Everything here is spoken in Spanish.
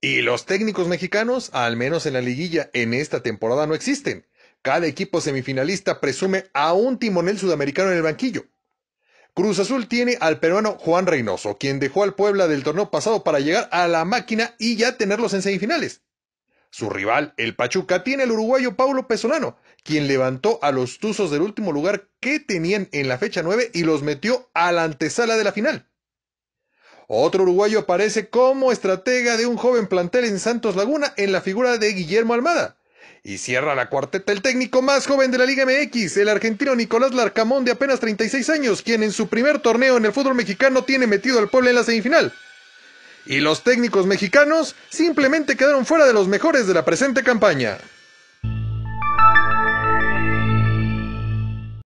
Y los técnicos mexicanos, al menos en la liguilla en esta temporada, no existen. Cada equipo semifinalista presume a un timonel sudamericano en el banquillo. Cruz Azul tiene al peruano Juan Reynoso, quien dejó al Puebla del torneo pasado para llegar a la máquina y ya tenerlos en semifinales. Su rival, el Pachuca, tiene al uruguayo Paulo Pesolano, quien levantó a los Tuzos del último lugar que tenían en la fecha 9 y los metió a la antesala de la final. Otro uruguayo aparece como estratega de un joven plantel en Santos Laguna en la figura de Guillermo Almada. Y cierra la cuarteta el técnico más joven de la Liga MX, el argentino Nicolás Larcamón de apenas 36 años, quien en su primer torneo en el fútbol mexicano tiene metido al pueblo en la semifinal. Y los técnicos mexicanos simplemente quedaron fuera de los mejores de la presente campaña.